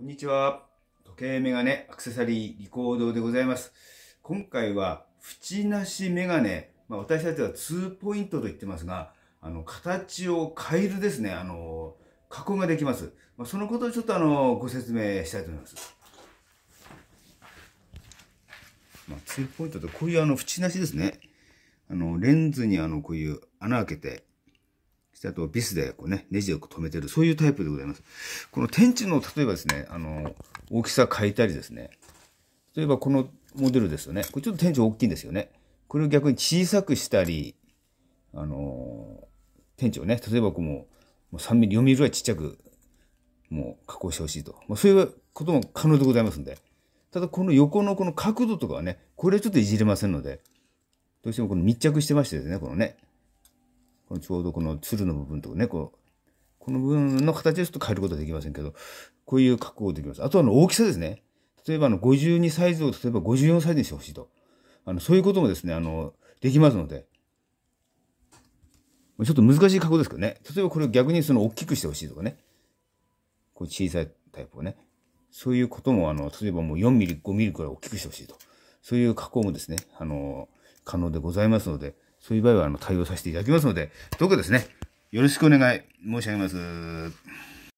こんにちは。時計メガネ、アクセサリー、リコードでございます。今回は、縁なしメガネ。まあ、私たちは2ポイントと言ってますが、あの、形を変えるですね、あの、加工ができます。まあ、そのことをちょっとあの、ご説明したいと思います。まあ、2ポイントとこういうあの、縁なしですね。あの、レンズにあの、こういう穴開けて、そゃ、あとビスでこうね、ネジを留めてる、そういうタイプでございます。この天地の、例えばですね、あの、大きさ変えたりですね。例えばこのモデルですよね。これちょっと天地大きいんですよね。これを逆に小さくしたり、あの、天地をね、例えばこう3ミリ、4ミリぐらいちっちゃく、もう加工してほしいと。まあ、そういうことも可能でございますんで。ただこの横のこの角度とかはね、これはちょっといじれませんので、どうしてもこの密着してましてですね、このね、このちょうどこの鶴の部分とかね、こう、この部分の形ちょっと変えることはできませんけど、こういう加工できます。あとはあの大きさですね。例えばあの52サイズを例えば54サイズにしてほしいと。あの、そういうこともですね、あの、できますので。ちょっと難しい加工ですけどね。例えばこれを逆にその大きくしてほしいとかね。こう小さいタイプをね。そういうことも、あの、例えばもう4ミリ、5ミリくらい大きくしてほしいと。そういう加工もですね、あの、可能でございますので、そういう場合はあの対応させていただきますので、どうかですね、よろしくお願い申し上げます。